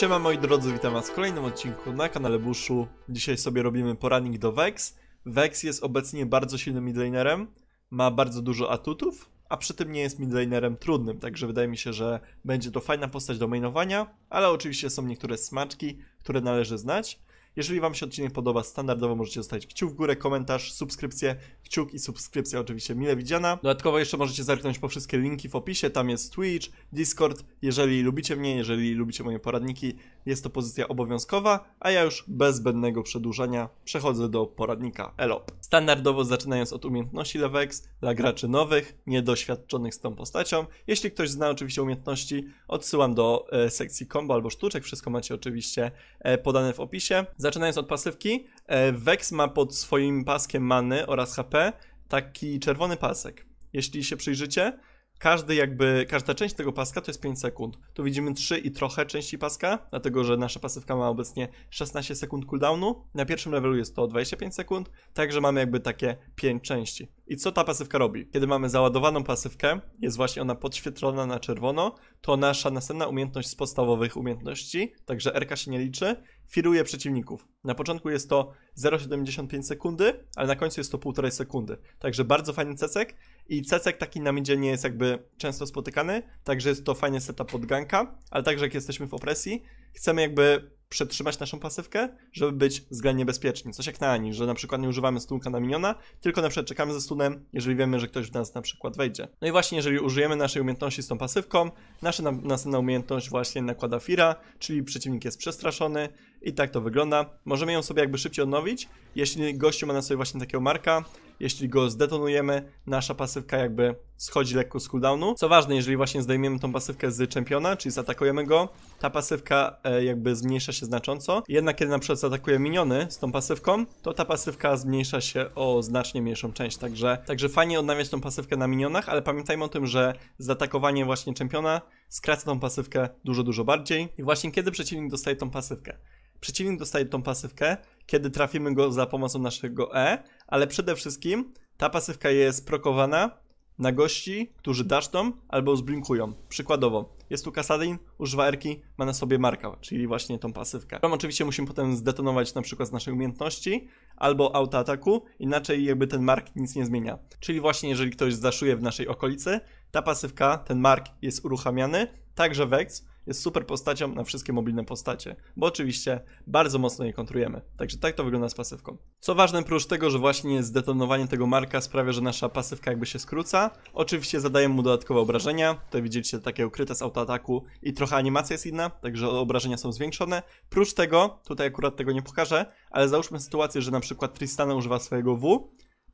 Siema moi drodzy, witam was w kolejnym odcinku na kanale Bushu. Dzisiaj sobie robimy poranik do Vex. Vex jest obecnie bardzo silnym midlanerem, ma bardzo dużo atutów, a przy tym nie jest midlanerem trudnym, także wydaje mi się, że będzie to fajna postać do mainowania, ale oczywiście są niektóre smaczki, które należy znać. Jeżeli Wam się odcinek podoba, standardowo możecie zostawić kciuk w górę, komentarz, subskrypcję, kciuk i subskrypcja oczywiście mile widziana. Dodatkowo jeszcze możecie zerknąć po wszystkie linki w opisie, tam jest Twitch, Discord. Jeżeli lubicie mnie, jeżeli lubicie moje poradniki, jest to pozycja obowiązkowa, a ja już bez zbędnego przedłużania przechodzę do poradnika ELOP. Standardowo zaczynając od umiejętności Levex dla graczy nowych, niedoświadczonych z tą postacią. Jeśli ktoś zna oczywiście umiejętności, odsyłam do e, sekcji combo albo sztuczek, wszystko macie oczywiście e, podane w opisie. Zaczynając od pasywki, e, Vex ma pod swoim paskiem many oraz HP taki czerwony pasek. Jeśli się przyjrzycie, każdy jakby, każda część tego paska to jest 5 sekund. Tu widzimy 3 i trochę części paska, dlatego że nasza pasywka ma obecnie 16 sekund cooldownu. Na pierwszym levelu jest to 25 sekund, także mamy jakby takie 5 części. I co ta pasywka robi? Kiedy mamy załadowaną pasywkę, jest właśnie ona podświetlona na czerwono, to nasza następna umiejętność z podstawowych umiejętności, także RK się nie liczy, firuje przeciwników. Na początku jest to 0,75 sekundy, ale na końcu jest to 1,5 sekundy. Także bardzo fajny cecek i cecek taki na midzie nie jest jakby często spotykany, także jest to fajny setup pod ganka, ale także jak jesteśmy w opresji, chcemy jakby przetrzymać naszą pasywkę, żeby być względnie bezpieczni. Coś jak na Ani, że na przykład nie używamy stunka na miniona, tylko na przykład czekamy ze stunem, jeżeli wiemy, że ktoś w nas na przykład wejdzie. No i właśnie, jeżeli użyjemy naszej umiejętności z tą pasywką, nasza na następna umiejętność właśnie nakłada fira, czyli przeciwnik jest przestraszony i tak to wygląda. Możemy ją sobie jakby szybciej odnowić, jeśli gościu ma na sobie właśnie takiego marka, jeśli go zdetonujemy, nasza pasywka jakby schodzi lekko z cooldownu. Co ważne, jeżeli właśnie zdejmiemy tą pasywkę z czempiona, czyli zaatakujemy go, ta pasywka e, jakby zmniejsza się znacząco. Jednak kiedy na przykład zaatakuje miniony z tą pasywką, to ta pasywka zmniejsza się o znacznie mniejszą część. Także, także fajnie odnawiać tą pasywkę na minionach, ale pamiętajmy o tym, że zaatakowanie właśnie czempiona skraca tą pasywkę dużo, dużo bardziej. I właśnie kiedy przeciwnik dostaje tą pasywkę? Przeciwnik dostaje tą pasywkę, kiedy trafimy go za pomocą naszego E, ale przede wszystkim ta pasywka jest prokowana na gości, którzy daszczą albo zblinkują. Przykładowo, jest tu Kasadin, używa erki, ma na sobie marka, czyli właśnie tą pasywkę. Tam oczywiście musimy potem zdetonować na przykład z naszej umiejętności albo autoataku, inaczej jakby ten mark nic nie zmienia. Czyli właśnie jeżeli ktoś zdaszuje w naszej okolicy, ta pasywka, ten mark jest uruchamiany, także Vex jest super postacią na wszystkie mobilne postacie, bo oczywiście bardzo mocno je kontrujemy. Także tak to wygląda z pasywką. Co ważne, prócz tego, że właśnie zdetonowanie tego marka sprawia, że nasza pasywka jakby się skróca, oczywiście zadajemy mu dodatkowe obrażenia, tutaj widzieliście takie ukryte z autoataku i trochę animacja jest inna, także obrażenia są zwiększone. Prócz tego, tutaj akurat tego nie pokażę, ale załóżmy sytuację, że na przykład Tristana używa swojego W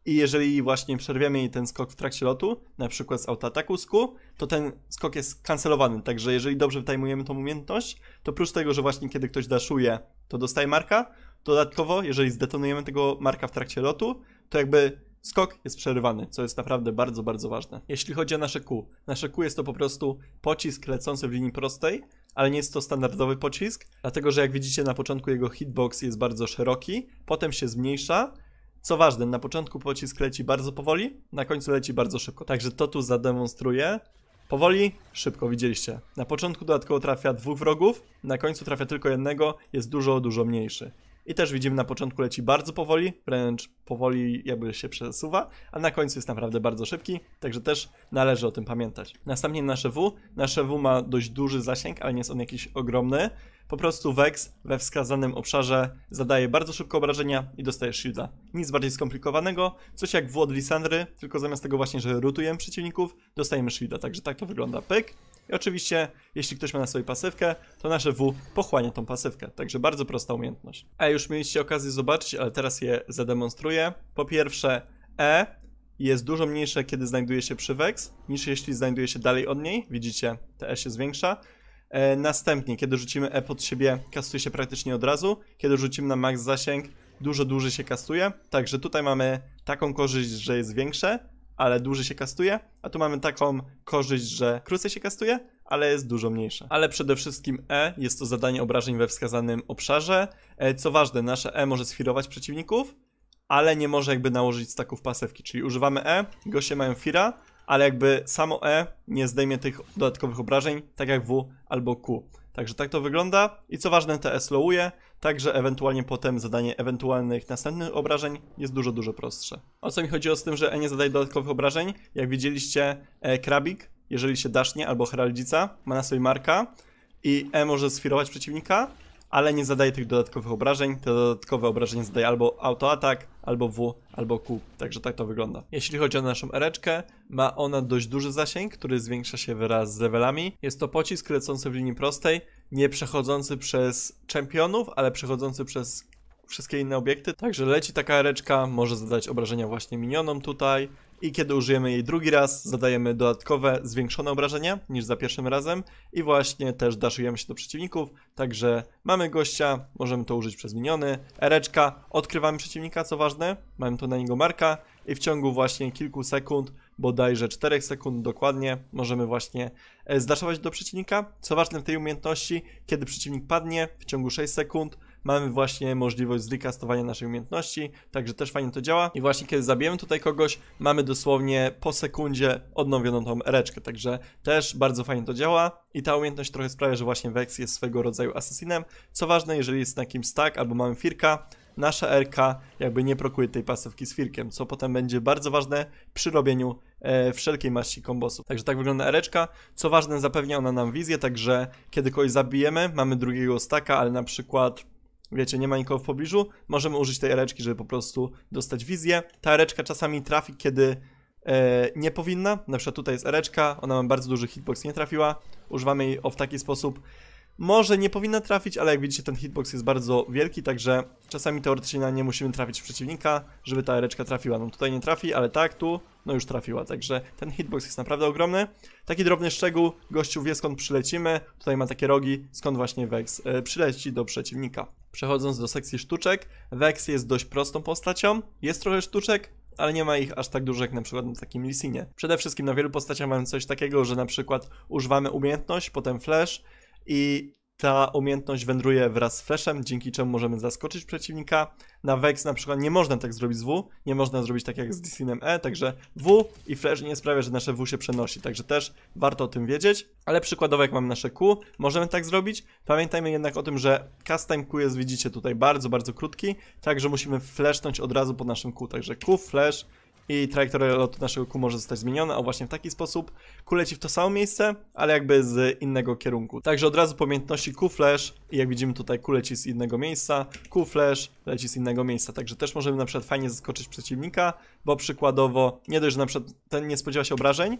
i jeżeli właśnie przerwiemy jej ten skok w trakcie lotu, na przykład z autoataku z Q, to ten skok jest kancelowany. Także jeżeli dobrze wytajmujemy tą umiejętność, to oprócz tego, że właśnie kiedy ktoś daszuje, to dostaje marka, dodatkowo, jeżeli zdetonujemy tego marka w trakcie lotu, to jakby skok jest przerywany, co jest naprawdę bardzo, bardzo ważne. Jeśli chodzi o nasze Q, nasze Q jest to po prostu pocisk lecący w linii prostej, ale nie jest to standardowy pocisk, dlatego że jak widzicie na początku jego hitbox jest bardzo szeroki, potem się zmniejsza, co ważne, na początku pocisk leci bardzo powoli, na końcu leci bardzo szybko. Także to tu zademonstruję. Powoli, szybko, widzieliście. Na początku dodatkowo trafia dwóch wrogów, na końcu trafia tylko jednego, jest dużo, dużo mniejszy. I też widzimy na początku leci bardzo powoli, wręcz powoli jakby się przesuwa, a na końcu jest naprawdę bardzo szybki, także też należy o tym pamiętać. Następnie nasze W. Nasze W ma dość duży zasięg, ale nie jest on jakiś ogromny. Po prostu Vex we wskazanym obszarze zadaje bardzo szybko obrażenia i dostaje shielda. Nic bardziej skomplikowanego, coś jak W od Lisandry, tylko zamiast tego właśnie, że rutujemy przeciwników, dostajemy shielda, także tak to wygląda. Pyk, i oczywiście, jeśli ktoś ma na sobie pasywkę, to nasze W pochłania tą pasywkę. Także bardzo prosta umiejętność. A e, już mieliście okazję zobaczyć, ale teraz je zademonstruję. Po pierwsze, E jest dużo mniejsze, kiedy znajduje się przy Vex, niż jeśli znajduje się dalej od niej. Widzicie, te E się zwiększa. E, następnie, kiedy rzucimy E pod siebie, kastuje się praktycznie od razu. Kiedy rzucimy na max zasięg, dużo dłużej się kastuje. Także tutaj mamy taką korzyść, że jest większe ale dłużej się kastuje, a tu mamy taką korzyść, że krócej się kastuje, ale jest dużo mniejsza. Ale przede wszystkim E jest to zadanie obrażeń we wskazanym obszarze. E, co ważne, nasze E może sfirować przeciwników, ale nie może jakby nałożyć staków pasewki, czyli używamy E, goście mają fira, ale jakby samo E nie zdejmie tych dodatkowych obrażeń, tak jak W albo Q. Także tak to wygląda i co ważne, te E slowuje, Także ewentualnie potem zadanie ewentualnych następnych obrażeń jest dużo, dużo prostsze. O co mi o z tym, że E nie zadaje dodatkowych obrażeń? Jak widzieliście, e, Krabik, jeżeli się dasznie albo Heraldzica, ma na sobie marka i E może sfirować przeciwnika, ale nie zadaje tych dodatkowych obrażeń. Te dodatkowe obrażenia zadaje albo autoatak, albo W, albo Q. Także tak to wygląda. Jeśli chodzi o naszą ereczkę, ma ona dość duży zasięg, który zwiększa się wraz z levelami. Jest to pocisk lecący w linii prostej, nie przechodzący przez czempionów, ale przechodzący przez wszystkie inne obiekty. Także leci taka reczka, może zadać obrażenia właśnie minionom tutaj. I kiedy użyjemy jej drugi raz, zadajemy dodatkowe, zwiększone obrażenia niż za pierwszym razem. I właśnie też daszujemy się do przeciwników. Także mamy gościa, możemy to użyć przez miniony. Ereczka, odkrywamy przeciwnika, co ważne. Mamy tu na niego marka. I w ciągu właśnie kilku sekund bodajże 4 sekund dokładnie możemy właśnie e, zdaszować do przeciwnika. Co ważne w tej umiejętności, kiedy przeciwnik padnie w ciągu 6 sekund, mamy właśnie możliwość zrekastowania naszej umiejętności, także też fajnie to działa. I właśnie kiedy zabijemy tutaj kogoś, mamy dosłownie po sekundzie odnowioną tą reczkę, także też bardzo fajnie to działa. I ta umiejętność trochę sprawia, że właśnie Vex jest swego rodzaju asesinem. Co ważne, jeżeli jest na kimś stack albo mamy firka, nasza RK jakby nie prokuje tej pasywki z firkiem, co potem będzie bardzo ważne przy robieniu E, wszelkiej maści kombosów. Także tak wygląda ereczka. Co ważne, zapewnia ona nam wizję, także kiedy kogoś zabijemy, mamy drugiego staka, ale na przykład wiecie, nie ma nikogo w pobliżu, możemy użyć tej ereczki, żeby po prostu dostać wizję. Ta ereczka czasami trafi, kiedy e, nie powinna. Na przykład tutaj jest ereczka, ona ma bardzo duży hitbox, nie trafiła. Używamy jej o w taki sposób. Może nie powinna trafić, ale jak widzicie ten hitbox jest bardzo wielki, także czasami teoretycznie na nie musimy trafić w przeciwnika, żeby ta reczka trafiła. No tutaj nie trafi, ale tak, tu, no już trafiła, także ten hitbox jest naprawdę ogromny. Taki drobny szczegół, gościu wie skąd przylecimy, tutaj ma takie rogi, skąd właśnie Vex e, przyleci do przeciwnika. Przechodząc do sekcji sztuczek, Vex jest dość prostą postacią, jest trochę sztuczek, ale nie ma ich aż tak dużo jak na przykład na takim Lissinie. Przede wszystkim na wielu postaciach mamy coś takiego, że na przykład używamy umiejętność, potem flash, i ta umiejętność wędruje wraz z flashem, dzięki czemu możemy zaskoczyć przeciwnika. Na Vex na przykład nie można tak zrobić z W, nie można zrobić tak jak z Dissinem E, także W i flash nie sprawia, że nasze W się przenosi, także też warto o tym wiedzieć. Ale przykładowo jak mamy nasze Q, możemy tak zrobić. Pamiętajmy jednak o tym, że cast time Q jest, widzicie tutaj, bardzo, bardzo krótki, także musimy flashnąć od razu po naszym Q, także Q, flash, i trajektoria lotu naszego kół może zostać zmieniona, a właśnie w taki sposób kół leci w to samo miejsce, ale jakby z innego kierunku. Także od razu po umiejętności kół Flash i jak widzimy tutaj kół leci z innego miejsca, kół Flash leci z innego miejsca, także też możemy na przykład fajnie zaskoczyć przeciwnika, bo przykładowo nie dość, że na przykład ten nie spodziewa się obrażeń,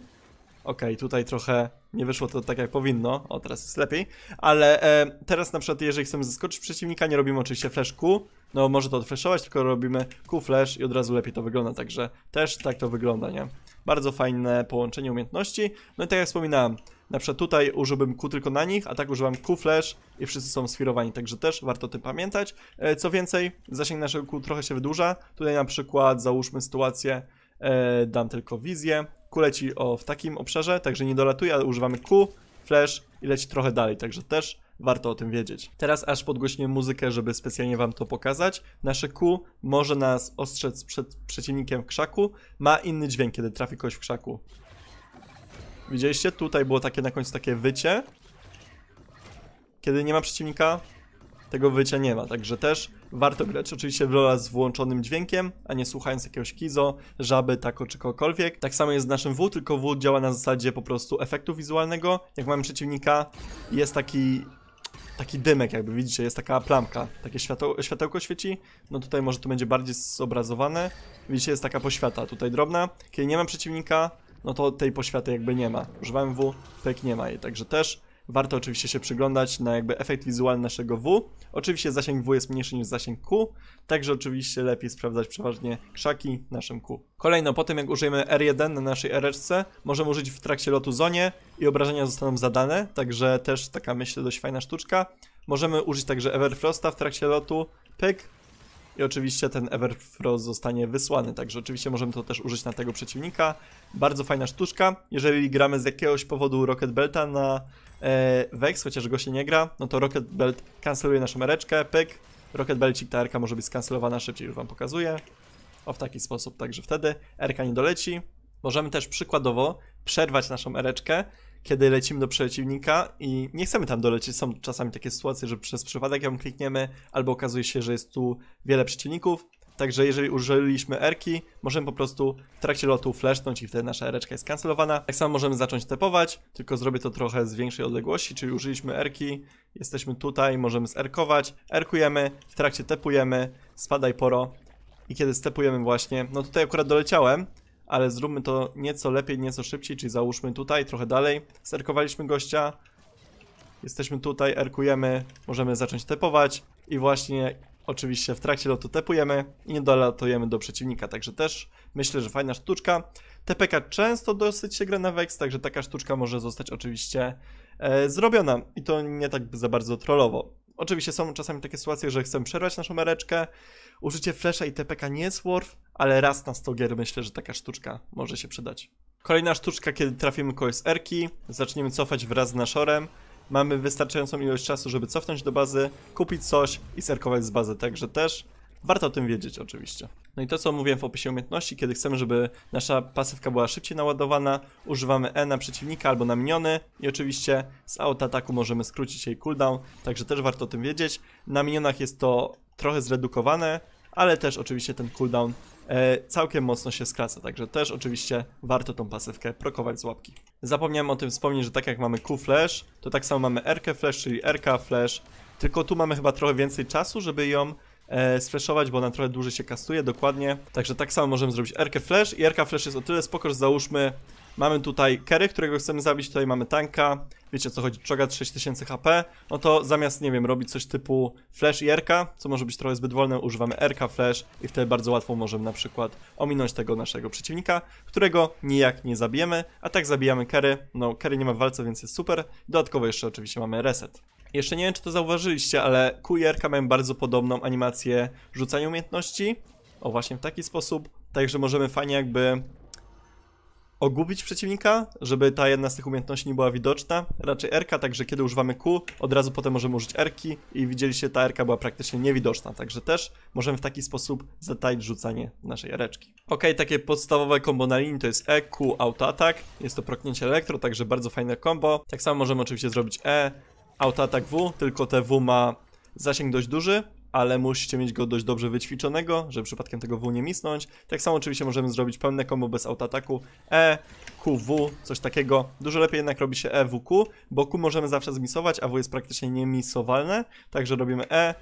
okej, okay, tutaj trochę nie wyszło to tak jak powinno, o teraz jest lepiej, ale e, teraz na przykład jeżeli chcemy zaskoczyć przeciwnika, nie robimy oczywiście flash Q, no może to odflashować, tylko robimy Q flash i od razu lepiej to wygląda, także też tak to wygląda, nie? Bardzo fajne połączenie umiejętności, no i tak jak wspominałem, na przykład tutaj użyłbym Q tylko na nich, a tak używam Q flash i wszyscy są sfirowani, także też warto o tym pamiętać. E, co więcej, zasięg naszego Q trochę się wydłuża, tutaj na przykład załóżmy sytuację, e, dam tylko wizję, Q leci o, w takim obszarze, także nie dolatuje, ale używamy Q, flash i leci trochę dalej, także też warto o tym wiedzieć. Teraz aż podgłośnię muzykę, żeby specjalnie wam to pokazać. Nasze Q może nas ostrzec przed przeciwnikiem w krzaku, ma inny dźwięk, kiedy trafi kogoś w krzaku. Widzieliście? Tutaj było takie na końcu takie wycie. Kiedy nie ma przeciwnika, tego wycia nie ma, także też Warto grać oczywiście w Lola z włączonym dźwiękiem, a nie słuchając jakiegoś kizo, żaby, tako czy kogokolwiek. Tak samo jest z naszym W, tylko W działa na zasadzie po prostu efektu wizualnego. Jak mamy przeciwnika, jest taki taki dymek jakby, widzicie, jest taka plamka, takie świateł, światełko świeci, no tutaj może to będzie bardziej zobrazowane, widzicie, jest taka poświata, tutaj drobna, kiedy nie ma przeciwnika, no to tej poświaty jakby nie ma, używałem W, pyk nie ma jej, także też Warto oczywiście się przyglądać na jakby efekt wizualny naszego W. Oczywiście zasięg W jest mniejszy niż zasięg Q, także oczywiście lepiej sprawdzać przeważnie krzaki naszym Q. Kolejno, po tym jak użyjemy R1 na naszej RSC, możemy użyć w trakcie lotu zonie i obrażenia zostaną zadane, także też taka myślę dość fajna sztuczka. Możemy użyć także Everfrosta w trakcie lotu, pyk, i oczywiście ten Everfrost zostanie wysłany, także oczywiście możemy to też użyć na tego przeciwnika. Bardzo fajna sztuczka. Jeżeli gramy z jakiegoś powodu Rocket Belta na e, Vex, chociaż go się nie gra, no to Rocket Belt kanceluje naszą mereczkę, pyk. Rocket Belcik, ta RK może być skancelowana szybciej, już wam pokazuję. O, w taki sposób, także wtedy RK nie doleci. Możemy też przykładowo przerwać naszą ereczkę kiedy lecimy do przeciwnika i nie chcemy tam dolecieć. Są czasami takie sytuacje, że przez przypadek ją klikniemy, albo okazuje się, że jest tu wiele przeciwników. Także jeżeli użyliśmy erki, możemy po prostu w trakcie lotu flashnąć i wtedy nasza ereczka jest kancelowana. Tak samo możemy zacząć tepować, tylko zrobię to trochę z większej odległości, czyli użyliśmy erki, jesteśmy tutaj, możemy zerkować, erkujemy, w trakcie tepujemy, spadaj poro. I kiedy stepujemy właśnie, no tutaj akurat doleciałem, ale zróbmy to nieco lepiej, nieco szybciej, czyli załóżmy tutaj, trochę dalej. Sterkowaliśmy gościa. Jesteśmy tutaj, erkujemy, możemy zacząć tepować i właśnie oczywiście w trakcie lotu tepujemy i nie dolatujemy do przeciwnika, także też myślę, że fajna sztuczka. TPK często dosyć się gra na Vex, także taka sztuczka może zostać oczywiście e, zrobiona i to nie tak za bardzo trollowo. Oczywiście są czasami takie sytuacje, że chcemy przerwać naszą mereczkę, użycie flesza i TPK nie jest worth, ale raz na 100 gier myślę, że taka sztuczka może się przydać. Kolejna sztuczka, kiedy trafimy koło z erki, zaczniemy cofać wraz z naszorem, mamy wystarczającą ilość czasu, żeby cofnąć do bazy, kupić coś i serkować z bazy, także też warto o tym wiedzieć oczywiście. No i to co mówiłem w opisie umiejętności, kiedy chcemy, żeby nasza pasywka była szybciej naładowana, używamy E na przeciwnika albo na miniony i oczywiście z auto ataku możemy skrócić jej cooldown, także też warto o tym wiedzieć. Na minionach jest to trochę zredukowane, ale też oczywiście ten cooldown E, całkiem mocno się skraca, także też oczywiście warto tą pasywkę prokować z łapki. Zapomniałem o tym wspomnieć, że tak jak mamy Q flash, to tak samo mamy RK flash, czyli RK flash, tylko tu mamy chyba trochę więcej czasu, żeby ją e, sfleszować, bo ona trochę dłużej się kastuje, dokładnie. Także tak samo możemy zrobić Erkę Flash i Erka Flash jest o tyle spoko, że załóżmy mamy tutaj Kerry, którego chcemy zabić, tutaj mamy tanka, wiecie o co chodzi, czoga 6000 HP, no to zamiast, nie wiem, robić coś typu Flash i Erka, co może być trochę zbyt wolne, używamy Erka, Flash i wtedy bardzo łatwo możemy na przykład ominąć tego naszego przeciwnika, którego nijak nie zabijemy, a tak zabijamy Kerry, no Kerry nie ma w walce, więc jest super, dodatkowo jeszcze oczywiście mamy reset. Jeszcze nie wiem, czy to zauważyliście, ale Q kujerka mają bardzo podobną animację rzucania umiejętności. O, właśnie w taki sposób. Także możemy fajnie jakby ogubić przeciwnika, żeby ta jedna z tych umiejętności nie była widoczna. Raczej RK, także kiedy używamy Q, od razu potem możemy użyć Rki i widzieliście, ta RK była praktycznie niewidoczna, także też możemy w taki sposób zataić rzucanie naszej areczki. Ok, takie podstawowe kombo na linii to jest E, Q, auto atak. Jest to proknięcie elektro, także bardzo fajne combo. Tak samo możemy oczywiście zrobić E, autoatak W, tylko te W ma zasięg dość duży, ale musicie mieć go dość dobrze wyćwiczonego, żeby przypadkiem tego W nie misnąć. Tak samo oczywiście możemy zrobić pełne combo bez autoataku E, Q, W, coś takiego. Dużo lepiej jednak robi się E, W, Q, bo Q możemy zawsze zmisować, a W jest praktycznie niemisowalne, także robimy E,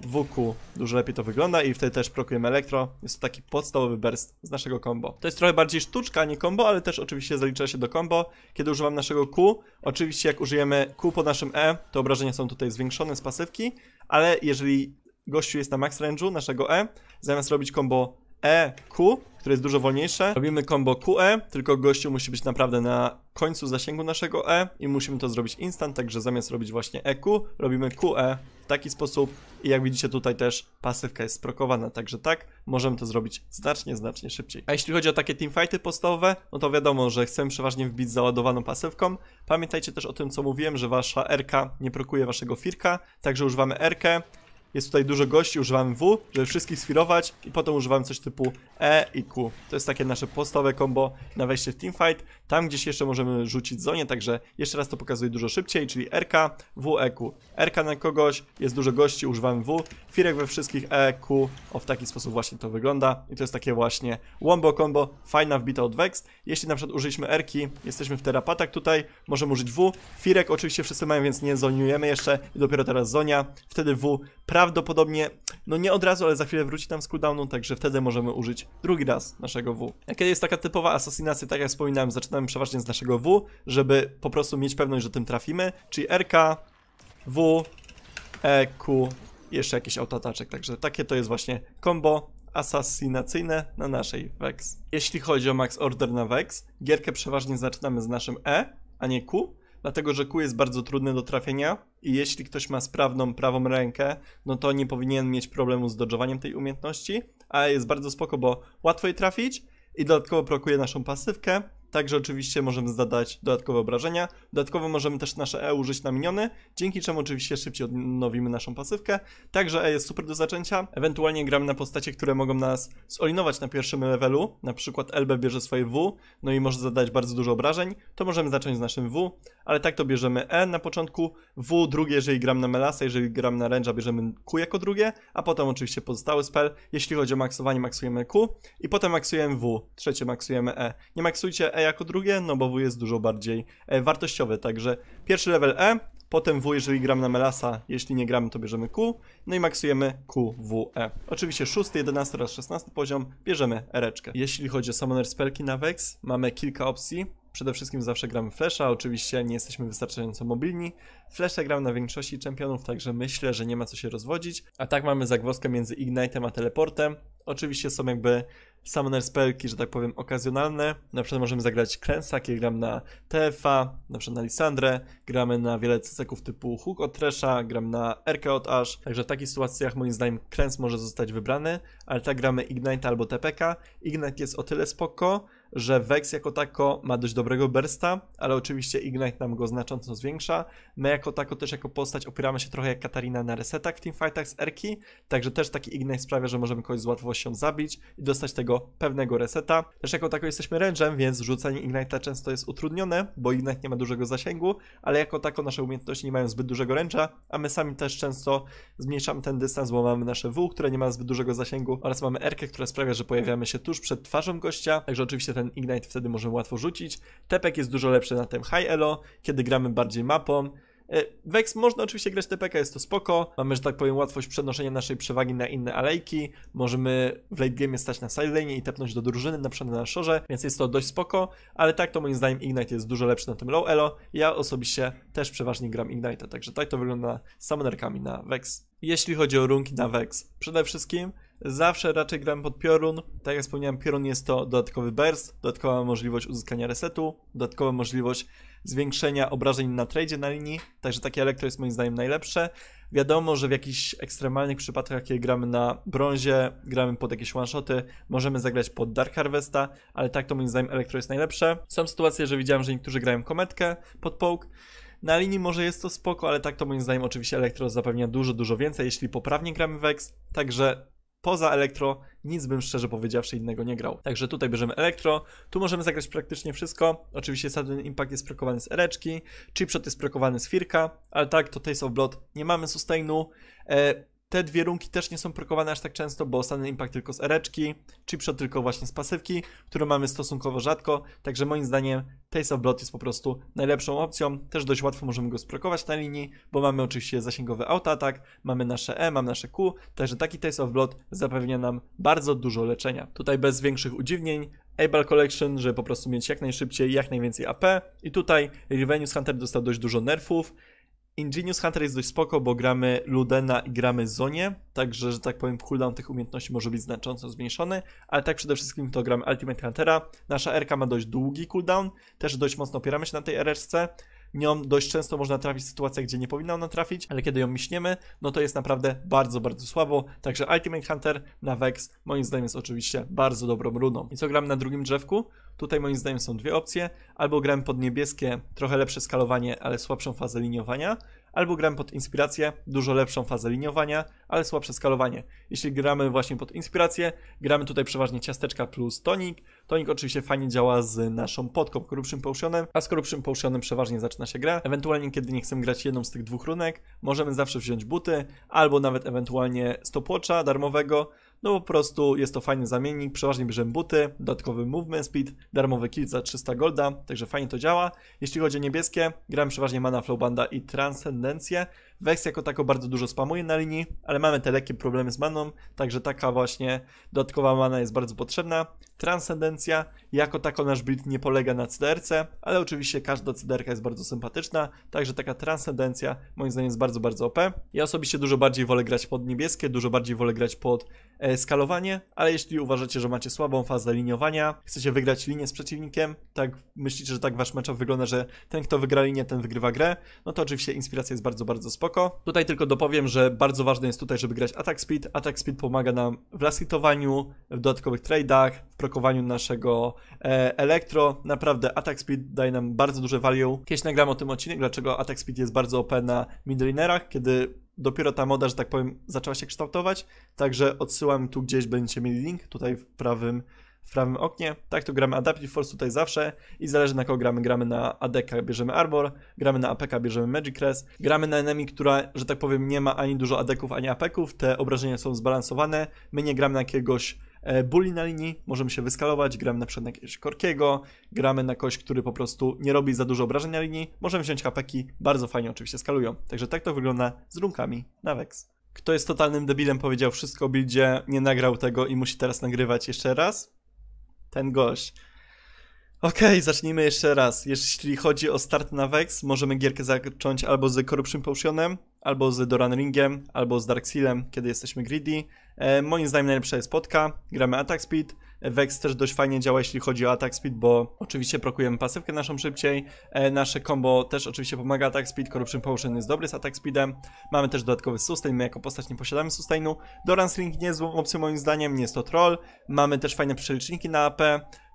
WQ. Dużo lepiej to wygląda i wtedy też prokujemy elektro. Jest to taki podstawowy burst z naszego combo. To jest trochę bardziej sztuczka, a nie combo, ale też oczywiście zalicza się do combo. Kiedy używam naszego Q, oczywiście jak użyjemy Q pod naszym E, to obrażenia są tutaj zwiększone z pasywki, ale jeżeli gościu jest na max range'u naszego E, zamiast robić combo EQ, które jest dużo wolniejsze. Robimy combo QE, tylko gościu musi być naprawdę na końcu zasięgu naszego E i musimy to zrobić instant, także zamiast robić właśnie EQ, robimy QE w taki sposób i jak widzicie tutaj też pasywka jest sprokowana, także tak, możemy to zrobić znacznie, znacznie szybciej. A jeśli chodzi o takie teamfighty podstawowe, no to wiadomo, że chcemy przeważnie wbić załadowaną pasywką. Pamiętajcie też o tym, co mówiłem, że wasza RK nie prokuje waszego firka, także używamy RK, jest tutaj dużo gości, używam W, żeby wszystkich sfirować i potem używam coś typu E i Q. To jest takie nasze podstawowe combo na wejście w teamfight. Tam gdzieś jeszcze możemy rzucić zonie, także jeszcze raz to pokazuję dużo szybciej, czyli RK, W, E, Q. RK na kogoś, jest dużo gości, używam W, firek we wszystkich E, Q. O, w taki sposób właśnie to wygląda i to jest takie właśnie wombo combo, fajna wbita od Vex. Jeśli na przykład użyliśmy RK, jesteśmy w terapatach tutaj, możemy użyć W, firek oczywiście wszyscy mają, więc nie zoniujemy jeszcze i dopiero teraz zonia, wtedy W, prawo prawdopodobnie, no nie od razu, ale za chwilę wróci tam z cooldownu, także wtedy możemy użyć drugi raz naszego W. Kiedy jest taka typowa asasynacja, tak jak wspominałem, zaczynamy przeważnie z naszego W, żeby po prostu mieć pewność, że tym trafimy, czyli RK, W, EQ, jeszcze jakiś autotaczek, także takie to jest właśnie combo asasynacyjne na naszej Vex. Jeśli chodzi o max order na Vex, gierkę przeważnie zaczynamy z naszym E, a nie Q, dlatego że kół jest bardzo trudny do trafienia i jeśli ktoś ma sprawną prawą rękę, no to nie powinien mieć problemu z dodżowaniem tej umiejętności, a jest bardzo spoko, bo łatwo jej trafić i dodatkowo prokuje naszą pasywkę, Także oczywiście możemy zadać dodatkowe obrażenia. Dodatkowo możemy też nasze E użyć na miniony, dzięki czemu oczywiście szybciej odnowimy naszą pasywkę. Także E jest super do zaczęcia. Ewentualnie gramy na postacie, które mogą nas zolinować na pierwszym levelu. Na przykład LB bierze swoje W, no i może zadać bardzo dużo obrażeń. To możemy zacząć z naszym W, ale tak to bierzemy E na początku, W drugie, jeżeli gram na Melasa, jeżeli gram na Range'a, bierzemy Q jako drugie, a potem oczywiście pozostały spell. Jeśli chodzi o maksowanie, maksujemy Q i potem maksujemy W, trzecie maksujemy E. Nie maksujcie E jako drugie, no bo W jest dużo bardziej e, Także pierwszy level E, potem W, jeżeli gram na Melasa, jeśli nie gramy, to bierzemy Q, no i maksujemy Q, W, E. Oczywiście szósty, jedenasty oraz szesnasty poziom, bierzemy Ereczkę. Jeśli chodzi o summoner spelki na Vex, mamy kilka opcji, Przede wszystkim zawsze gramy flesza, oczywiście nie jesteśmy wystarczająco mobilni. Flesza gram na większości czempionów, także myślę, że nie ma co się rozwodzić. A tak mamy zagwozdkę między Ignite'em a Teleportem. Oczywiście są jakby summoner spelki, że tak powiem, okazjonalne. Na przykład możemy zagrać Krensa, kiedy gram na TFA, na przykład na Lisandrę, gramy na wiele ceseków typu Hook od Tresha, gram na RK od Ash, także w takich sytuacjach moim zdaniem Krens może zostać wybrany, ale tak gramy Ignite albo TPK. Ignite jest o tyle spoko, że Vex jako tako ma dość dobrego bursta, ale oczywiście Ignite nam go znacząco zwiększa. My jako tako też jako postać opieramy się trochę jak Katarina na resetach w teamfightach z Erki, także też taki Ignite sprawia, że możemy kogoś z łatwością zabić i dostać tego pewnego reseta. Też jako tako jesteśmy ręczem, więc rzucanie Ignite'a często jest utrudnione, bo Ignite nie ma dużego zasięgu, ale jako tako nasze umiejętności nie mają zbyt dużego range'a, a my sami też często zmniejszamy ten dystans, bo mamy nasze W, które nie ma zbyt dużego zasięgu oraz mamy Rkę, która sprawia, że pojawiamy się tuż przed twarzą gościa, także oczywiście ten Ignite wtedy możemy łatwo rzucić. Tepek jest dużo lepszy na tym high elo, kiedy gramy bardziej mapą, Vex można oczywiście grać TPK, jest to spoko. Mamy, że tak powiem, łatwość przenoszenia naszej przewagi na inne alejki. Możemy w late game stać na sidelane i tepnąć do drużyny, na przykład na szorze, więc jest to dość spoko, ale tak to moim zdaniem Ignite jest dużo lepszy na tym low elo. Ja osobiście też przeważnie gram Ignite, także tak to wygląda z summonerkami na Vex. Jeśli chodzi o runki na Vex, przede wszystkim Zawsze raczej gram pod piorun. Tak jak wspomniałem, piorun jest to dodatkowy burst, dodatkowa możliwość uzyskania resetu, dodatkowa możliwość zwiększenia obrażeń na tradzie na linii, także takie elektro jest moim zdaniem najlepsze. Wiadomo, że w jakichś ekstremalnych przypadkach, kiedy gramy na brązie, gramy pod jakieś one-shoty, możemy zagrać pod Dark Harvesta, ale tak to moim zdaniem elektro jest najlepsze. Są sytuacje, że widziałem, że niektórzy grają kometkę pod połk, na linii może jest to spoko, ale tak to moim zdaniem oczywiście Elektro zapewnia dużo, dużo więcej, jeśli poprawnie gramy Vex. Także poza elektro nic bym szczerze powiedziawszy innego nie grał. Także tutaj bierzemy elektro, tu możemy zagrać praktycznie wszystko. Oczywiście Sudden Impact jest prokowany z ereczki, Chipshot jest prokowany z firka, ale tak to Taste of Blood nie mamy sustainu. E, te dwie runki też nie są prokowane aż tak często, bo ostatni impact tylko z ereczki, przed tylko właśnie z pasywki, które mamy stosunkowo rzadko, także moim zdaniem Taste of Blood jest po prostu najlepszą opcją. Też dość łatwo możemy go sprokować na linii, bo mamy oczywiście zasięgowy auto atak, mamy nasze E, mamy nasze Q, także taki Taste of Blood zapewnia nam bardzo dużo leczenia. Tutaj bez większych udziwnień, Able Collection, żeby po prostu mieć jak najszybciej, jak najwięcej AP. I tutaj Revenue Hunter dostał dość dużo nerfów. Ingenious Hunter jest dość spoko, bo gramy Ludena i gramy Zonie, także, że tak powiem, cooldown tych umiejętności może być znacząco zmniejszony, ale tak przede wszystkim to gramy Ultimate Huntera. Nasza RK ma dość długi cooldown, też dość mocno opieramy się na tej RSC. Nią dość często można trafić w sytuacjach, gdzie nie powinna ona trafić, ale kiedy ją miśniemy, no to jest naprawdę bardzo, bardzo słabo. Także Ultimate Hunter na Vex moim zdaniem jest oczywiście bardzo dobrą runą. I co gram na drugim drzewku? Tutaj moim zdaniem są dwie opcje. Albo gram pod niebieskie, trochę lepsze skalowanie, ale słabszą fazę liniowania, albo gram pod inspirację, dużo lepszą fazę liniowania, ale słabsze skalowanie. Jeśli gramy właśnie pod inspirację, gramy tutaj przeważnie ciasteczka plus tonik. Tonik oczywiście fajnie działa z naszą podką Corruption Potionem, a z Corruption Potionem przeważnie zaczyna się gra. Ewentualnie, kiedy nie chcemy grać jedną z tych dwóch runek, możemy zawsze wziąć buty, albo nawet ewentualnie stopłocza darmowego, no po prostu jest to fajny zamiennik, przeważnie bierzemy buty, dodatkowy movement speed, darmowy kill za 300 golda, także fajnie to działa. Jeśli chodzi o niebieskie, gram przeważnie mana Flowbanda i Transcendencję. Wex jako tako bardzo dużo spamuje na linii, ale mamy te lekkie problemy z maną, także taka właśnie dodatkowa mana jest bardzo potrzebna. Transcendencja, jako tako nasz build nie polega na CDRC, ale oczywiście każda CDRka jest bardzo sympatyczna, także taka transcendencja moim zdaniem jest bardzo, bardzo OP. Ja osobiście dużo bardziej wolę grać pod niebieskie, dużo bardziej wolę grać pod E, skalowanie, ale jeśli uważacie, że macie słabą fazę liniowania, chcecie wygrać linię z przeciwnikiem, tak myślicie, że tak wasz meczup wygląda, że ten kto wygra linię, ten wygrywa grę, no to oczywiście inspiracja jest bardzo, bardzo spoko. Tutaj tylko dopowiem, że bardzo ważne jest tutaj, żeby grać attack speed. Attack speed pomaga nam w lasitowaniu, w dodatkowych trade'ach, w prokowaniu naszego e, Elektro. Naprawdę Attack Speed daje nam bardzo duże value. Kiedyś nagram o tym odcinek, dlaczego Attack Speed jest bardzo OP na midlinerach, kiedy dopiero ta moda, że tak powiem, zaczęła się kształtować. Także odsyłam tu gdzieś, będziecie mieli link, tutaj w prawym w prawym oknie. Tak to gramy Adaptive Force tutaj zawsze i zależy na kogo gramy. Gramy na ADK, bierzemy Arbor, gramy na APK, bierzemy Magic Res, gramy na enemy, która, że tak powiem, nie ma ani dużo adeków, ani apeków. Te obrażenia są zbalansowane. My nie gramy na jakiegoś E, Bully na linii, możemy się wyskalować, gramy na przykład na jakiegoś Korkiego, gramy na kogoś, który po prostu nie robi za dużo obrażeń na linii, możemy wziąć hapeki, bardzo fajnie oczywiście skalują. Także tak to wygląda z runkami na Vex. Kto jest totalnym debilem, powiedział wszystko o buildzie, nie nagrał tego i musi teraz nagrywać jeszcze raz? Ten gość. Okej, okay, zacznijmy jeszcze raz. Jeśli chodzi o start na Vex, możemy gierkę zacząć albo z Corruption Potionem, albo z Doran Ringiem, albo z Dark Sealem, kiedy jesteśmy greedy. E, moim zdaniem najlepsza jest podka, gramy Attack Speed, e, Vex też dość fajnie działa, jeśli chodzi o attack speed, bo oczywiście prokujemy pasywkę naszą szybciej. E, nasze combo też oczywiście pomaga attack speed, Corruption Potion jest dobry z attack speedem. Mamy też dodatkowy sustain, my jako postać nie posiadamy sustainu. Doran Ring jest złą opcją moim zdaniem, nie jest to troll. Mamy też fajne przeliczniki na AP.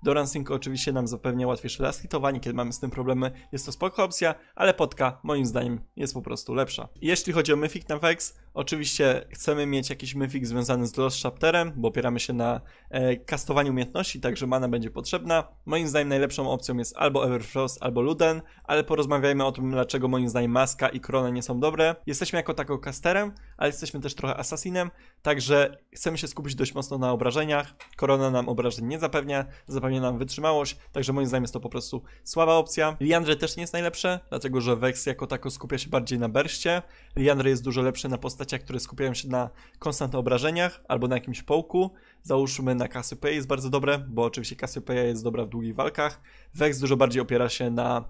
Do DoranSync oczywiście nam zapewnia łatwiejsze last kiedy mamy z tym problemy. Jest to spoko opcja, ale podka moim zdaniem jest po prostu lepsza. Jeśli chodzi o Mythic na Vex, oczywiście chcemy mieć jakiś Mythic związany z Lost Chapterem, bo opieramy się na e, kastowaniu umiejętności, także mana będzie potrzebna. Moim zdaniem najlepszą opcją jest albo Everfrost, albo Luden, ale porozmawiajmy o tym, dlaczego moim zdaniem Maska i Korona nie są dobre. Jesteśmy jako tako kasterem, ale jesteśmy też trochę assassinem, także chcemy się skupić dość mocno na obrażeniach. Korona nam obrażeń nie zapewnia, zapewnia zupełnie nam wytrzymałość, także moim zdaniem jest to po prostu słaba opcja. Liandre też nie jest najlepsze, dlatego że Vex jako tako skupia się bardziej na berście. Liandre jest dużo lepsze na postaciach, które skupiają się na konstantnych obrażeniach albo na jakimś połku. Załóżmy na Cassiopeia jest bardzo dobre, bo oczywiście Cassiopeia jest dobra w długich walkach. Vex dużo bardziej opiera się na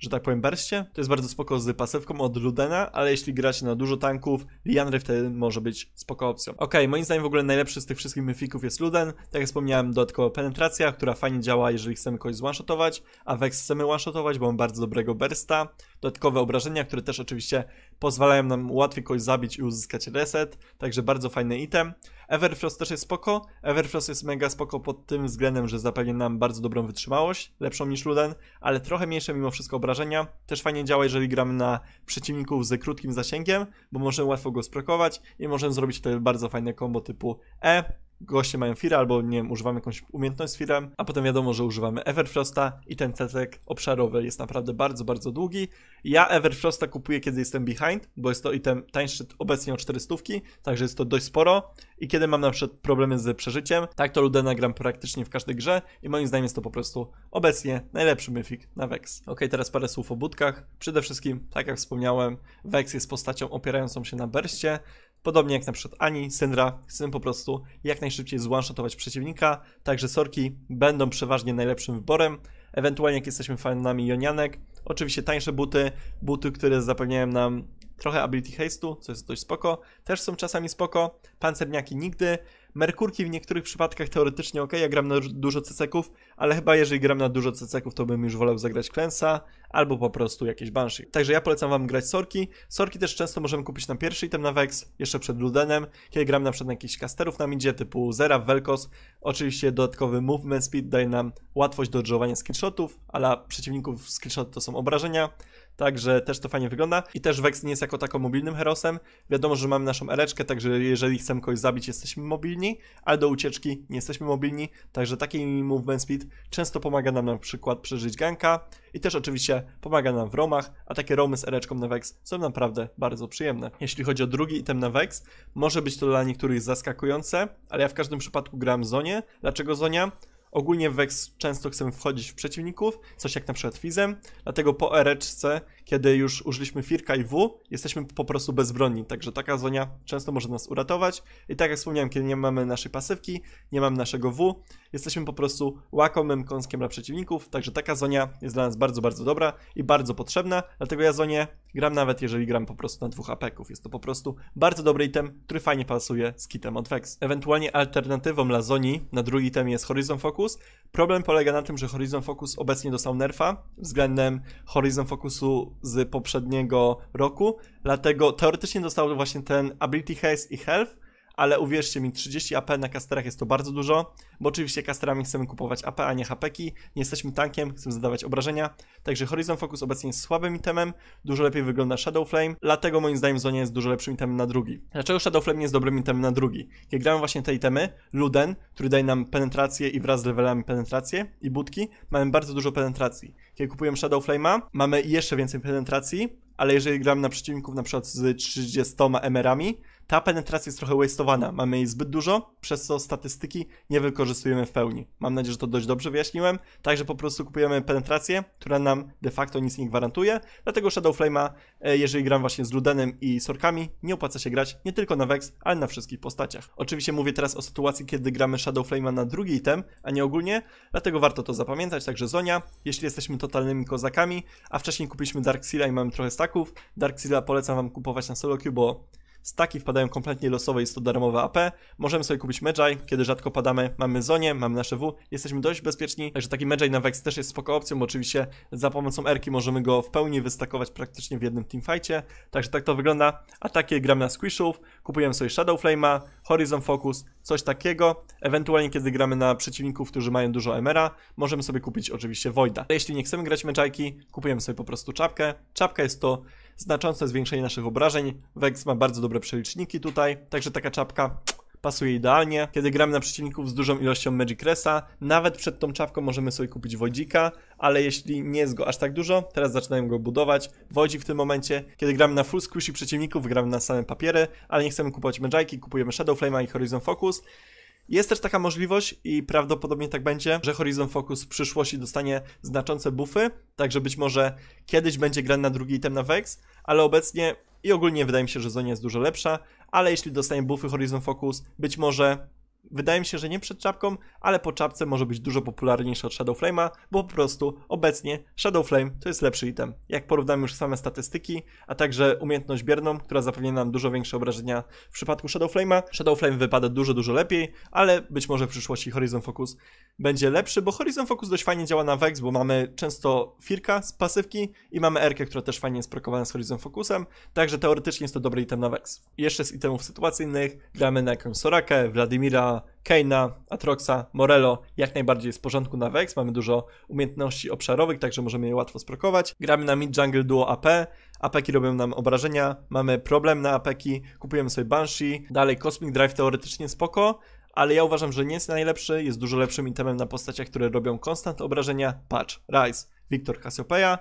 że tak powiem, berście. To jest bardzo spoko z pasywką od Ludena, ale jeśli gracie na dużo tanków, Lianry wtedy może być spoko opcją. Ok, moim zdaniem w ogóle najlepszy z tych wszystkich myfików jest Luden. Tak jak wspomniałem, dodatkowo penetracja, która fajnie działa, jeżeli chcemy kogoś one-shotować, a Vex chcemy one-shotować, bo mamy bardzo dobrego bersta. Dodatkowe obrażenia, które też oczywiście pozwalają nam łatwiej kogoś zabić i uzyskać reset, także bardzo fajny item. Everfrost też jest spoko. Everfrost jest mega spoko pod tym względem, że zapewnia nam bardzo dobrą wytrzymałość, lepszą niż Luden, ale trochę mniejsze mimo wszystko obrażenia. Też fajnie działa, jeżeli gramy na przeciwników z krótkim zasięgiem, bo możemy łatwo go sprokować i możemy zrobić tutaj bardzo fajne kombo typu E, goście mają firę, albo nie wiem, używamy jakąś umiejętność z firem, a potem wiadomo, że używamy Everfrosta i ten cecek obszarowy jest naprawdę bardzo, bardzo długi. Ja Everfrosta kupuję, kiedy jestem behind, bo jest to item tańszy obecnie o 400, także jest to dość sporo i kiedy mam na przykład problemy z przeżyciem, tak to Ludena gram praktycznie w każdej grze i moim zdaniem jest to po prostu obecnie najlepszy myfik na Vex. Ok, teraz parę słów o budkach. Przede wszystkim, tak jak wspomniałem, Vex jest postacią opierającą się na berście, Podobnie jak na przykład Ani, Syndra, chcemy po prostu jak najszybciej zwanshotować przeciwnika, także sorki będą przeważnie najlepszym wyborem, ewentualnie jak jesteśmy fanami Jonianek, oczywiście tańsze buty, buty, które zapewniają nam trochę ability haste'u, co jest dość spoko, też są czasami spoko, pancerniaki nigdy, merkurki w niektórych przypadkach teoretycznie ok, ja gram na dużo ceseków, ale chyba jeżeli gram na dużo ceceków, to bym już wolał zagrać Klęsa albo po prostu jakieś Banshee. Także ja polecam wam grać Sorki. Sorki też często możemy kupić na pierwszy item na Vex, jeszcze przed Ludenem, kiedy gram na przykład na jakichś casterów na midzie typu Zera, Velkos. Oczywiście dodatkowy movement speed daje nam łatwość do dodżowania screenshotów, ale przeciwników screenshot to są obrażenia. Także też to fajnie wygląda. I też Vex nie jest jako tako mobilnym herosem. Wiadomo, że mamy naszą ereczkę, także jeżeli chcemy kogoś zabić, jesteśmy mobilni, ale do ucieczki nie jesteśmy mobilni. Także taki movement speed często pomaga nam na przykład przeżyć ganka i też oczywiście pomaga nam w romach, a takie romy z ereczką na Vex są naprawdę bardzo przyjemne. Jeśli chodzi o drugi item na Vex, może być to dla niektórych zaskakujące, ale ja w każdym przypadku gram Zonie. Dlaczego Zonia? Ogólnie w Vex często chcemy wchodzić w przeciwników, coś jak na przykład Fizem, dlatego po ereczce kiedy już użyliśmy Firka i W, jesteśmy po prostu bezbronni, także taka zonia często może nas uratować. I tak jak wspomniałem, kiedy nie mamy naszej pasywki, nie mamy naszego W, jesteśmy po prostu łakomym kąskiem dla przeciwników, także taka zonia jest dla nas bardzo, bardzo dobra i bardzo potrzebna, dlatego ja zonię gram nawet jeżeli gram po prostu na dwóch apeków. Jest to po prostu bardzo dobry item, który fajnie pasuje z kitem od Vex. Ewentualnie alternatywą dla zoni na drugi item jest Horizon Focus. Problem polega na tym, że Horizon Focus obecnie dostał nerfa względem Horizon Focusu z poprzedniego roku, dlatego teoretycznie dostał właśnie ten Ability Haste i Health, ale uwierzcie mi, 30 AP na kasterach jest to bardzo dużo, bo oczywiście kasterami chcemy kupować AP, a nie HPki, nie jesteśmy tankiem, chcemy zadawać obrażenia, także Horizon Focus obecnie jest słabym itemem, dużo lepiej wygląda Shadow Flame, dlatego moim zdaniem Zonia jest dużo lepszym itemem na drugi. Dlaczego Shadow Flame nie jest dobrym itemem na drugi? Jak gramy właśnie te itemy, Luden, który daje nam penetrację i wraz z levelami penetrację i budki, mamy bardzo dużo penetracji. Kiedy kupujemy Shadow Flame'a, mamy jeszcze więcej penetracji, ale jeżeli gram na przeciwników na przykład z 30 emerami, ta penetracja jest trochę wasteowana. mamy jej zbyt dużo, przez co statystyki nie wykorzystujemy w pełni. Mam nadzieję, że to dość dobrze wyjaśniłem. Także po prostu kupujemy penetrację, która nam de facto nic nie gwarantuje, dlatego Shadow Flame'a, e, jeżeli gram właśnie z Ludenem i Sorkami, nie opłaca się grać nie tylko na Vex, ale na wszystkich postaciach. Oczywiście mówię teraz o sytuacji, kiedy gramy Shadow Flame'a na drugi item, a nie ogólnie, dlatego warto to zapamiętać, także Zonia, jeśli jesteśmy totalnymi kozakami, a wcześniej kupiliśmy Dark Seala i mamy trochę staków, Dark Seala polecam wam kupować na solo queue, bo Staki wpadają kompletnie losowo, jest to darmowe AP. Możemy sobie kupić Medjay, kiedy rzadko padamy, mamy zonie, mamy nasze W, jesteśmy dość bezpieczni, także taki Medjay na Vex też jest spoko opcją, bo oczywiście za pomocą Erki możemy go w pełni wystakować praktycznie w jednym teamfightie. Także tak to wygląda. takie gram na Squishów, kupujemy sobie Shadow Flame'a, Horizon Focus, coś takiego. Ewentualnie kiedy gramy na przeciwników, którzy mają dużo Emera, możemy sobie kupić oczywiście Voida. Ale jeśli nie chcemy grać Medjayki, kupujemy sobie po prostu czapkę. Czapka jest to znaczące zwiększenie naszych obrażeń. Vex ma bardzo dobre przeliczniki tutaj, także taka czapka pasuje idealnie. Kiedy gramy na przeciwników z dużą ilością Magic nawet przed tą czapką możemy sobie kupić Wodzika, ale jeśli nie jest go aż tak dużo, teraz zaczynają go budować. Wodzik w tym momencie, kiedy gramy na full squishy przeciwników, gramy na same papiery, ale nie chcemy kupować Magiki, kupujemy Shadow Flame i Horizon Focus. Jest też taka możliwość i prawdopodobnie tak będzie, że Horizon Focus w przyszłości dostanie znaczące buffy, także być może kiedyś będzie gra na drugi item na Vex, ale obecnie i ogólnie wydaje mi się, że Zonia jest dużo lepsza, ale jeśli dostanie buffy Horizon Focus, być może Wydaje mi się, że nie przed czapką, ale po czapce może być dużo popularniejszy od Shadow Flame'a, bo po prostu obecnie Shadow Flame to jest lepszy item. Jak porównamy już same statystyki, a także umiejętność bierną, która zapewnia nam dużo większe obrażenia w przypadku Shadow Flame'a, Shadow Flame wypada dużo, dużo lepiej, ale być może w przyszłości Horizon Focus będzie lepszy, bo Horizon Focus dość fajnie działa na Vex, bo mamy często Firka z pasywki i mamy Erkę, która też fajnie jest prokowana z Horizon Focusem, także teoretycznie jest to dobry item na Vex. Jeszcze z itemów sytuacyjnych gramy na jakąś Sorakę, Wladimira, Smitha, Keina, Atroxa, Morello jak najbardziej jest w porządku na Vex. Mamy dużo umiejętności obszarowych, także możemy je łatwo sprokować. Gramy na mid jungle duo AP. Apeki robią nam obrażenia, mamy problem na apeki, kupujemy sobie Banshee, dalej Cosmic Drive teoretycznie spoko, ale ja uważam, że nie jest najlepszy, jest dużo lepszym itemem na postaciach, które robią konstant obrażenia, Patch, Rise, Victor Cassiopeia,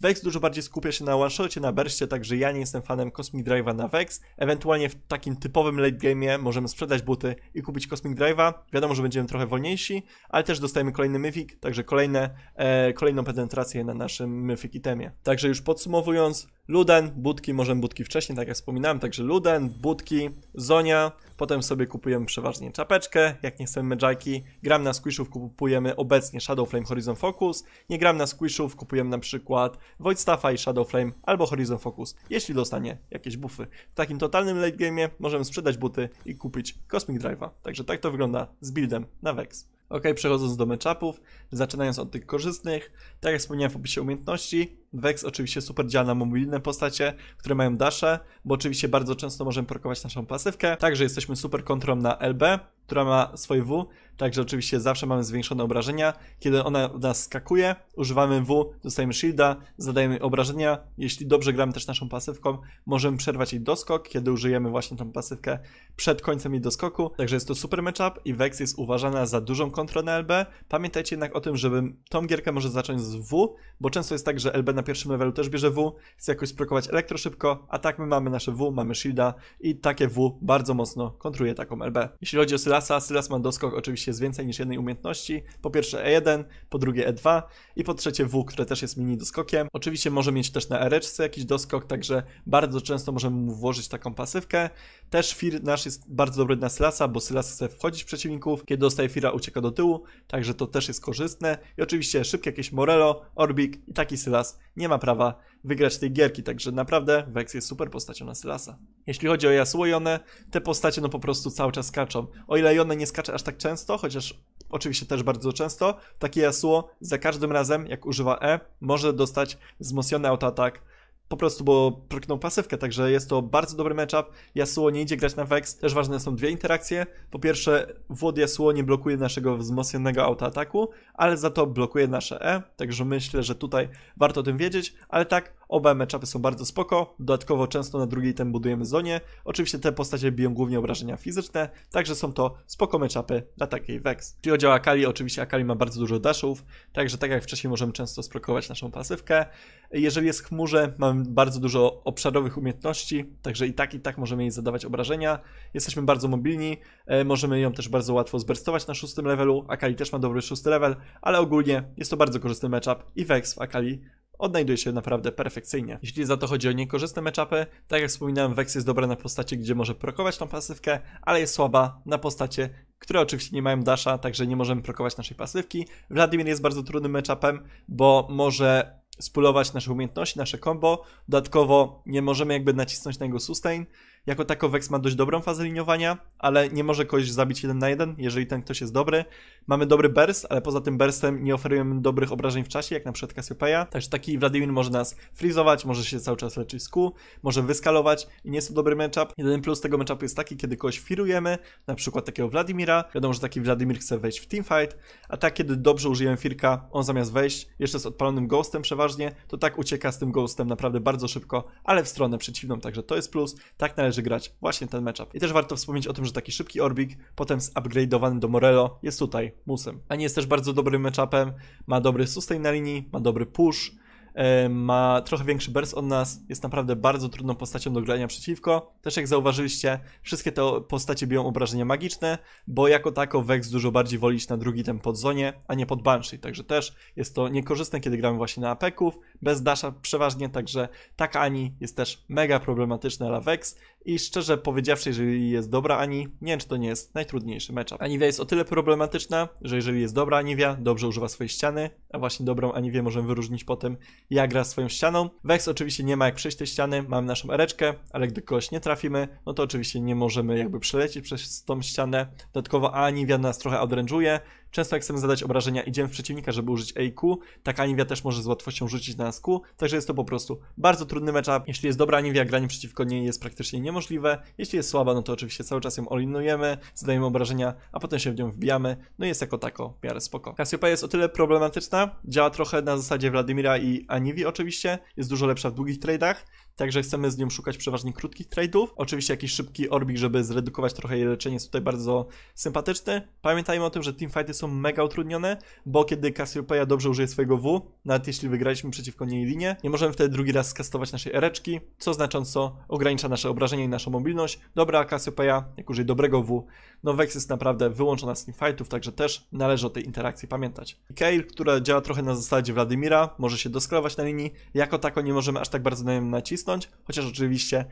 Vex dużo bardziej skupia się na one-shocie, na berście, także ja nie jestem fanem Cosmic Drive'a na Vex. Ewentualnie w takim typowym late game'ie możemy sprzedać buty i kupić Cosmic Drive'a. Wiadomo, że będziemy trochę wolniejsi, ale też dostajemy kolejny Mythic, także kolejne, e, kolejną penetrację na naszym Mythic itemie. Także już podsumowując, Luden, budki, możemy budki wcześniej, tak jak wspominałem, także Luden, budki, Zonia, Potem sobie kupujemy przeważnie czapeczkę, jak nie chcemy Magiki. Gram na squishów, kupujemy obecnie Shadow Flame Horizon Focus. Nie gram na squishów, kupujemy na przykład Void Staffa i Shadow Flame albo Horizon Focus, jeśli dostanie jakieś buffy. W takim totalnym late game'ie możemy sprzedać buty i kupić Cosmic Drive'a. Także tak to wygląda z buildem na Vex. Ok, przechodząc do matchupów, zaczynając od tych korzystnych, tak jak wspomniałem w opisie umiejętności, Vex oczywiście super działa na mobilne postacie, które mają dasze, bo oczywiście bardzo często możemy prokować naszą pasywkę. Także jesteśmy super kontrą na LB, która ma swoje W, także oczywiście zawsze mamy zwiększone obrażenia. Kiedy ona w nas skakuje, używamy W, dostajemy shielda, zadajemy obrażenia. Jeśli dobrze gramy też naszą pasywką, możemy przerwać jej doskok, kiedy użyjemy właśnie tą pasywkę przed końcem jej doskoku. Także jest to super matchup i Vex jest uważana za dużą kontrolę na LB. Pamiętajcie jednak o tym, żeby tą gierkę może zacząć z W, bo często jest tak, że LB na pierwszym levelu też bierze W, chce jakoś sprokować elektro szybko, a tak my mamy nasze W, mamy shielda i takie W bardzo mocno kontruje taką LB. Jeśli chodzi o Sylasa, Sylas ma doskok oczywiście z więcej niż jednej umiejętności, po pierwsze E1, po drugie E2 i po trzecie W, które też jest mini doskokiem. Oczywiście może mieć też na ereczce jakiś doskok, także bardzo często możemy mu włożyć taką pasywkę. Też Fir nasz jest bardzo dobry na Sylasa, bo Sylas chce wchodzić w przeciwników, kiedy dostaje Fira ucieka do tyłu, także to też jest korzystne. I oczywiście szybkie jakieś Morello, Orbik i taki Sylas nie ma prawa wygrać tej gierki, także naprawdę Vex jest super postacią na Sylasa. Jeśli chodzi o Yasuo i one, te postacie no po prostu cały czas skaczą. O ile Yone nie skacze aż tak często, chociaż oczywiście też bardzo często, takie Yasuo za każdym razem jak używa E może dostać wzmocniony autoatak po prostu, bo pryknął pasywkę, także jest to bardzo dobry matchup. Yasuo nie idzie grać na Vex, też ważne są dwie interakcje. Po pierwsze, Włod Yasuo nie blokuje naszego wzmocnionego autoataku, ale za to blokuje nasze E, także myślę, że tutaj warto o tym wiedzieć, ale tak, Oba meczapy są bardzo spoko, dodatkowo często na drugiej tem budujemy zonie. Oczywiście te postacie biją głównie obrażenia fizyczne, także są to spoko meczapy dla takiej Vex. Jeśli chodzi o Akali, oczywiście Akali ma bardzo dużo daszów, także tak jak wcześniej możemy często sprokować naszą pasywkę. Jeżeli jest chmurze, mamy bardzo dużo obszarowych umiejętności, także i tak i tak możemy jej zadawać obrażenia. Jesteśmy bardzo mobilni, e, możemy ją też bardzo łatwo zberstować na szóstym levelu. Akali też ma dobry szósty level, ale ogólnie jest to bardzo korzystny meczap i Vex w Akali odnajduje się naprawdę perfekcyjnie. Jeśli za to chodzi o niekorzystne meczapy, tak jak wspominałem, Vex jest dobra na postacie, gdzie może prokować tą pasywkę, ale jest słaba na postacie, które oczywiście nie mają dasha, także nie możemy prokować naszej pasywki. Vladimir jest bardzo trudnym meczapem, bo może spulować nasze umiejętności, nasze combo. Dodatkowo nie możemy jakby nacisnąć na jego sustain, jako tako Vex ma dość dobrą fazę liniowania, ale nie może kogoś zabić 1 na 1, jeżeli ten ktoś jest dobry. Mamy dobry burst, ale poza tym burstem nie oferujemy dobrych obrażeń w czasie, jak na przykład Cassiopeia. Także taki Wladimir może nas frizować, może się cały czas leczyć z Q, może wyskalować i nie jest to dobry matchup. Jeden plus tego matchupu jest taki, kiedy kogoś firujemy, na przykład takiego Wladimira. Wiadomo, że taki Wladimir chce wejść w teamfight, a tak kiedy dobrze użyjemy firka, on zamiast wejść jeszcze z odpalonym ghostem przeważnie, to tak ucieka z tym ghostem naprawdę bardzo szybko, ale w stronę przeciwną, także to jest plus. Tak należy należy grać właśnie ten matchup. I też warto wspomnieć o tym, że taki szybki Orbik, potem zupgrade'owany do Morello, jest tutaj musem. Ani jest też bardzo dobrym matchupem, ma dobry sustain na linii, ma dobry push, E, ma trochę większy burst od nas, jest naprawdę bardzo trudną postacią do grania przeciwko. Też jak zauważyliście, wszystkie te postacie biją obrażenia magiczne, bo jako tako Vex dużo bardziej wolić na drugi ten podzonie, a nie pod Banshee, także też jest to niekorzystne, kiedy gramy właśnie na apeków, bez dasha przeważnie, także tak Ani jest też mega problematyczna dla Vex i szczerze powiedziawszy, jeżeli jest dobra Ani, nie wiem czy to nie jest najtrudniejszy matchup. Aniwia jest o tyle problematyczna, że jeżeli jest dobra Aniwia, dobrze używa swojej ściany, a właśnie dobrą Aniwię możemy wyróżnić po tym, ja gra swoją ścianą. Vex oczywiście nie ma jak przejść tej ściany, mamy naszą ereczkę, ale gdy kogoś nie trafimy, no to oczywiście nie możemy jakby przelecieć przez tą ścianę. Dodatkowo Ani wiatr nas trochę odrężuje, Często jak chcemy zadać obrażenia, idziemy w przeciwnika, żeby użyć AQ. Taka Anivia też może z łatwością rzucić na nas Q, także jest to po prostu bardzo trudny matchup. Jeśli jest dobra Anivia, granie przeciwko niej jest praktycznie niemożliwe. Jeśli jest słaba, no to oczywiście cały czas ją olinujemy, zadajemy obrażenia, a potem się w nią wbijamy. No i jest jako tako w miarę spoko. Cassiopeia jest o tyle problematyczna, działa trochę na zasadzie Wladimira i Aniwi oczywiście, jest dużo lepsza w długich tradach, Także chcemy z nią szukać przeważnie krótkich trade'ów. Oczywiście jakiś szybki orbik, żeby zredukować trochę jej leczenie jest tutaj bardzo sympatyczne. Pamiętajmy o tym, że teamfighty są mega utrudnione, bo kiedy Cassiopeia dobrze użyje swojego W, nawet jeśli wygraliśmy przeciwko niej linię, nie możemy wtedy drugi raz skastować naszej ereczki, co znacząco ogranicza nasze obrażenie i naszą mobilność. Dobra Cassiopeia, jak użyje dobrego W, no Vex jest naprawdę wyłączona z teamfightów, także też należy o tej interakcji pamiętać. Kale, która działa trochę na zasadzie Wladimira, może się doskalować na linii, jako tako nie możemy aż tak bardzo na nią nacisnąć, wcisnąć, chociaż oczywiście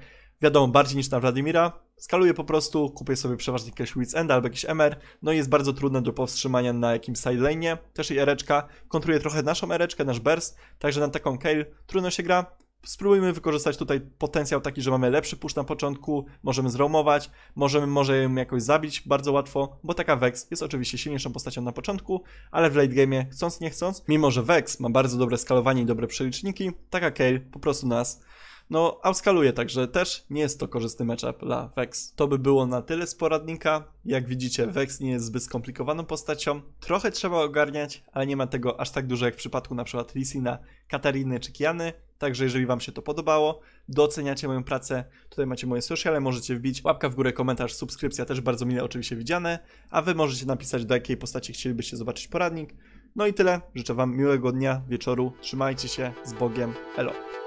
wiadomo, bardziej niż na Wladimira. Skaluję po prostu, kupię sobie przeważnie jakiegoś Wits End albo jakiś MR, no i jest bardzo trudne do powstrzymania na jakimś lane. też i ereczka. Kontruje trochę naszą ereczkę, nasz burst, także na taką Kale trudno się gra. Spróbujmy wykorzystać tutaj potencjał taki, że mamy lepszy push na początku, możemy zromować, możemy może ją jakoś zabić bardzo łatwo, bo taka Vex jest oczywiście silniejszą postacią na początku, ale w late game chcąc nie chcąc, mimo że Vex ma bardzo dobre skalowanie i dobre przeliczniki, taka Kale po prostu nas no outskaluje, także też nie jest to korzystny matchup dla Vex. To by było na tyle z poradnika. Jak widzicie, Vex nie jest zbyt skomplikowaną postacią. Trochę trzeba ogarniać, ale nie ma tego aż tak dużo jak w przypadku np. Lisina, Katariny czy Kiany. Także jeżeli Wam się to podobało, doceniacie moją pracę, tutaj macie moje sociale, możecie wbić łapka w górę, komentarz, subskrypcja, też bardzo mile oczywiście widziane, a Wy możecie napisać do jakiej postaci chcielibyście zobaczyć poradnik. No i tyle, życzę Wam miłego dnia, wieczoru, trzymajcie się, z Bogiem, elo.